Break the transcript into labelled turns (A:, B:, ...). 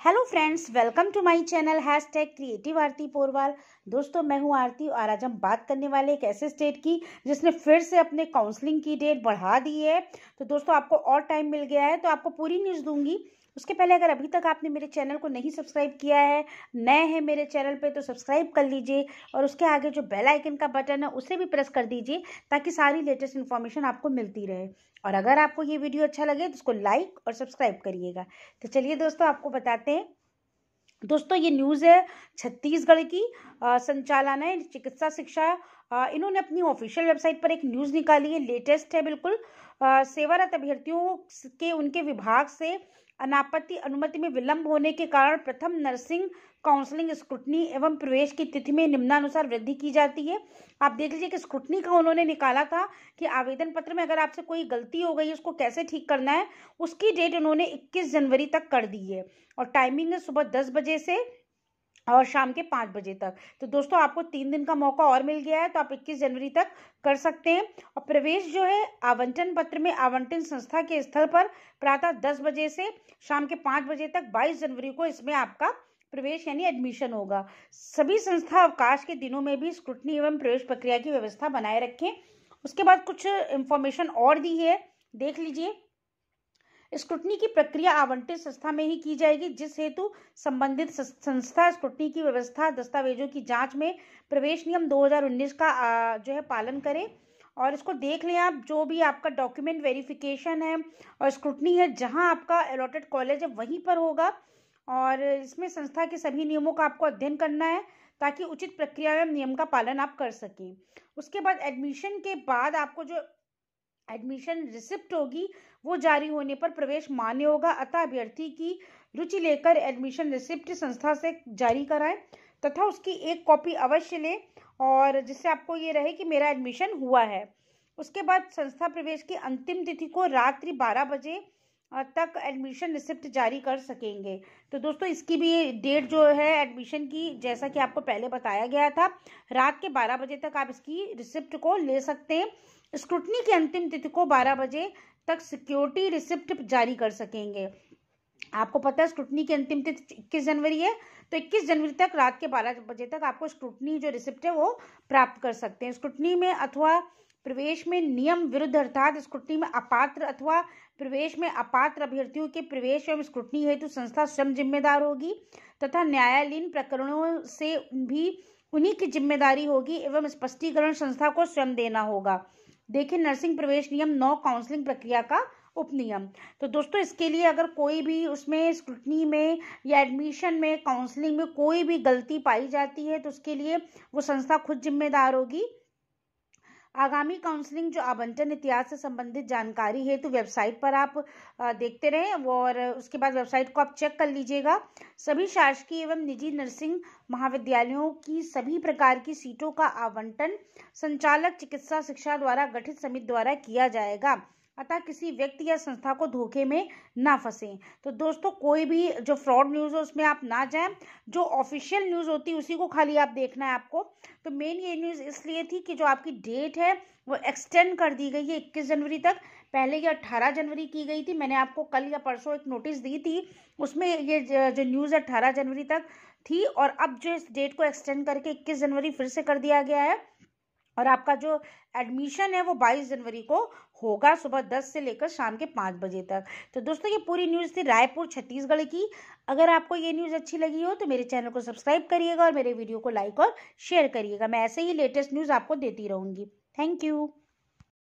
A: hello friends welcome to my channel hashtag creative Aarti Porwal दोस्तों मैं हूं आरती और आज हम बात करने वाले एक ऐसे स्टेट की जिसने फिर से अपने काउंसलिंग की डेट बढ़ा दी है तो दोस्तों आपको और टाइम मिल गया है तो आपको पूरी न्यूज़ दूंगी उसके पहले अगर अभी तक आपने मेरे चैनल को नहीं सब्सक्राइब किया है नए हैं मेरे चैनल पे तो सब्सक्राइब कर लीजिए और उसके आगे जो बेल आइकन का बटन है उसे भी प्रेस कर दीजिए ताकि सारी लेटेस्ट इन्फॉर्मेशन आपको मिलती रहे और अगर आपको ये वीडियो अच्छा लगे तो उसको लाइक और सब्सक्राइब करिएगा तो चलिए दोस्तों आपको बताते हैं दोस्तों ये न्यूज़ है छत्तीसगढ़ की संचालन चिकित्सा शिक्षा इन्होंने अपनी ऑफिशियल वेबसाइट पर एक न्यूज़ निकाली है लेटेस्ट है बिल्कुल सेवारत अभ्यर्थियों के उनके विभाग से अनापत्ति अनुमति में विलंब होने के कारण प्रथम नर्सिंग काउंसलिंग स्क्रूटनी एवं प्रवेश की तिथि में निम्नानुसार वृद्धि की जाती है आप देख लीजिए कि स्क्रूटनी का उन्होंने निकाला था कि आवेदन पत्र में अगर आपसे कोई गलती हो गई उसको कैसे ठीक करना है उसकी डेट उन्होंने 21 जनवरी तक कर दी है और टाइमिंग है सुबह दस बजे से और शाम के पाँच बजे तक तो दोस्तों आपको तीन दिन का मौका और मिल गया है तो आप 21 जनवरी तक कर सकते हैं और प्रवेश जो है आवंटन पत्र में आवंटन संस्था के स्थल पर प्रातः दस बजे से शाम के पाँच बजे तक बाईस जनवरी को इसमें आपका प्रवेश यानी एडमिशन होगा सभी संस्था अवकाश के दिनों में भी स्क्रूटनी एवं प्रवेश प्रक्रिया की व्यवस्था बनाए रखें उसके बाद कुछ इन्फॉर्मेशन और दी है देख लीजिए स्क्रूटनी की प्रक्रिया आवंटित संस्था में ही की जाएगी जिस हेतु संबंधित संस्था स्क्रूटनी की व्यवस्था दस्तावेजों की जांच में प्रवेश नियम 2019 का जो है पालन करें और इसको देख लें आप जो भी आपका डॉक्यूमेंट वेरिफिकेशन है और स्क्रूटनी है जहां आपका अलॉटेड कॉलेज है वहीं पर होगा और इसमें संस्था के सभी नियमों का आपको अध्ययन करना है ताकि उचित प्रक्रिया एवं नियम का पालन आप कर सकें उसके बाद एडमिशन के बाद आपको जो एडमिशन रिसिप्ट होगी वो जारी होने पर प्रवेश मान्य होगा अतः अभ्यर्थी की रुचि लेकर एडमिशन रिसिप्ट संस्था से जारी कराएं तथा उसकी एक कॉपी अवश्य लें और जिससे आपको ये रहे कि मेरा एडमिशन हुआ है उसके बाद संस्था प्रवेश की अंतिम तिथि को रात्रि बारह बजे तक एडमिशन रिसिप्ट जारी कर सकेंगे तो दोस्तों इसकी भी डेट जो है एडमिशन की जैसा कि आपको पहले बताया गया था रात के 12 बजे तक आप इसकी रिसिप्ट को ले सकते हैं स्क्रूटनी की अंतिम तिथि को 12 बजे तक सिक्योरिटी रिसिप्ट जारी कर सकेंगे आपको पता है स्क्रूटनी की अंतिम तिथि इक्कीस जनवरी है तो 21 जनवरी तक रात के 12 बजे तक आपको स्क्रूटनी जो रिसिप्ट है वो प्राप्त कर सकते हैं स्क्रूटनी में अथवा प्रवेश में नियम विरुद्ध अर्थात स्क्रूटनी में अपात्र अथवा प्रवेश में अपात्र अभ्यर्थियों के प्रवेश एवं स्क्रूटनी हेतु संस्था स्वयं जिम्मेदार होगी तथा न्यायालयीन प्रकरणों से भी उन्हीं की जिम्मेदारी होगी एवं स्पष्टीकरण संस्था को स्वयं देना होगा देखिए नर्सिंग प्रवेश नियम नौ काउंसलिंग प्रक्रिया का उपनियम तो दोस्तों इसके लिए अगर कोई भी उसमें स्क्रूटनी में या एडमिशन में काउंसलिंग में कोई भी गलती पाई जाती है तो उसके लिए वो संस्था खुद जिम्मेदार होगी आगामी काउंसलिंग जो आवंटन इतिहास से संबंधित जानकारी है तो वेबसाइट पर आप देखते रहें और उसके बाद वेबसाइट को आप चेक कर लीजिएगा सभी शासकीय एवं निजी नर्सिंग महाविद्यालयों की सभी प्रकार की सीटों का आवंटन संचालक चिकित्सा शिक्षा द्वारा गठित समिति द्वारा किया जाएगा अतः किसी व्यक्ति या संस्था को धोखे में ना फंसें तो दोस्तों कोई भी जो फ्रॉड न्यूज़ है उसमें आप ना जाएं जो ऑफिशियल न्यूज़ होती है उसी को खाली आप देखना है आपको तो मेन ये न्यूज़ इसलिए थी कि जो आपकी डेट है वो एक्सटेंड कर दी गई है इक्कीस जनवरी तक पहले ये अट्ठारह जनवरी की गई थी मैंने आपको कल या परसों एक नोटिस दी थी उसमें ये जो न्यूज़ अट्ठारह जनवरी तक थी और अब जो इस डेट को एक्सटेंड करके इक्कीस जनवरी फिर से कर दिया गया है और आपका जो एडमिशन है वो 22 जनवरी को होगा सुबह 10 से लेकर शाम के 5 बजे तक तो दोस्तों ये पूरी न्यूज़ थी रायपुर छत्तीसगढ़ की अगर आपको ये न्यूज़ अच्छी लगी हो तो मेरे चैनल को सब्सक्राइब करिएगा और मेरे वीडियो को लाइक और शेयर करिएगा मैं ऐसे ही लेटेस्ट न्यूज़ आपको देती रहूँगी थैंक यू